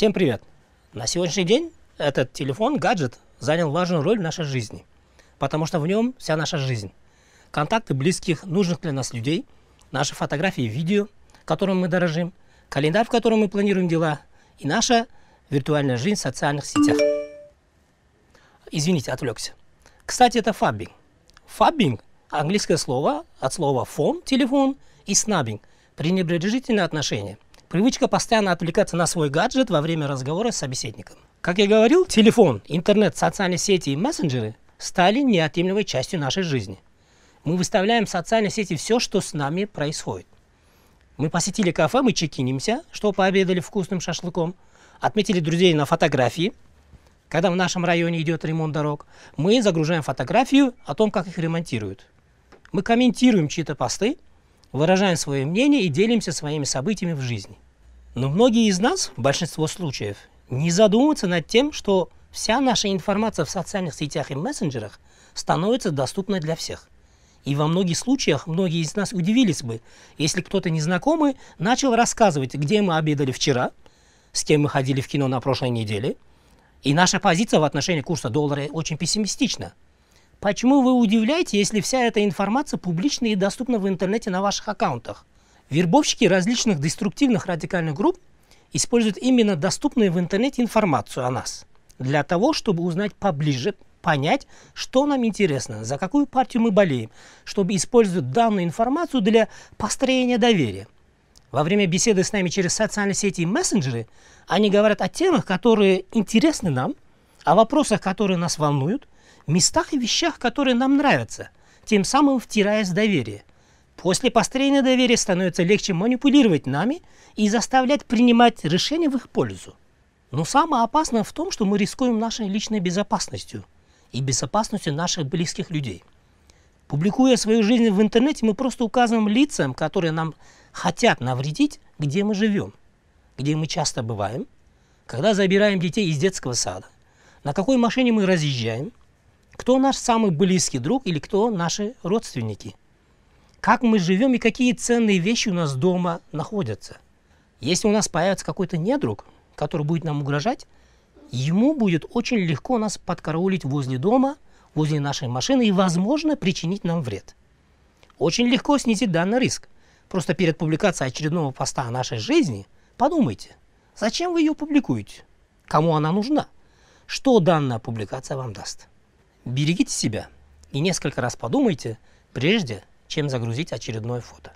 Всем привет! На сегодняшний день этот телефон, гаджет, занял важную роль в нашей жизни, потому что в нем вся наша жизнь. Контакты близких, нужных для нас людей, наши фотографии и видео, которым мы дорожим, календарь, в котором мы планируем дела, и наша виртуальная жизнь в социальных сетях. Извините, отвлекся. Кстати, это фаббинг. Фаббинг – английское слово от слова «фон» – телефон, и снаббинг – пренебрежительное отношение – Привычка постоянно отвлекаться на свой гаджет во время разговора с собеседником. Как я говорил, телефон, интернет, социальные сети и мессенджеры стали неотъемлемой частью нашей жизни. Мы выставляем в социальные сети все, что с нами происходит. Мы посетили кафе, мы чекинимся, что пообедали вкусным шашлыком, отметили друзей на фотографии, когда в нашем районе идет ремонт дорог, мы загружаем фотографию о том, как их ремонтируют. Мы комментируем чьи-то посты, выражаем свое мнение и делимся своими событиями в жизни. Но многие из нас, большинство случаев, не задумываются над тем, что вся наша информация в социальных сетях и мессенджерах становится доступной для всех. И во многих случаях многие из нас удивились бы, если кто-то незнакомый начал рассказывать, где мы обедали вчера, с кем мы ходили в кино на прошлой неделе. И наша позиция в отношении курса доллара очень пессимистична – Почему вы удивляете, если вся эта информация публична и доступна в интернете на ваших аккаунтах? Вербовщики различных деструктивных радикальных групп используют именно доступную в интернете информацию о нас для того, чтобы узнать поближе, понять, что нам интересно, за какую партию мы болеем, чтобы использовать данную информацию для построения доверия. Во время беседы с нами через социальные сети и мессенджеры они говорят о темах, которые интересны нам, о вопросах, которые нас волнуют, местах и вещах, которые нам нравятся, тем самым втираясь в доверие. После построения доверия становится легче манипулировать нами и заставлять принимать решения в их пользу. Но самое опасное в том, что мы рискуем нашей личной безопасностью и безопасностью наших близких людей. Публикуя свою жизнь в интернете, мы просто указываем лицам, которые нам хотят навредить, где мы живем, где мы часто бываем, когда забираем детей из детского сада, на какой машине мы разъезжаем, кто наш самый близкий друг или кто наши родственники, как мы живем и какие ценные вещи у нас дома находятся. Если у нас появится какой-то недруг, который будет нам угрожать, ему будет очень легко нас подкараулить возле дома, возле нашей машины и, возможно, причинить нам вред. Очень легко снизить данный риск. Просто перед публикацией очередного поста о нашей жизни подумайте, зачем вы ее публикуете, кому она нужна, что данная публикация вам даст. Берегите себя и несколько раз подумайте, прежде чем загрузить очередное фото.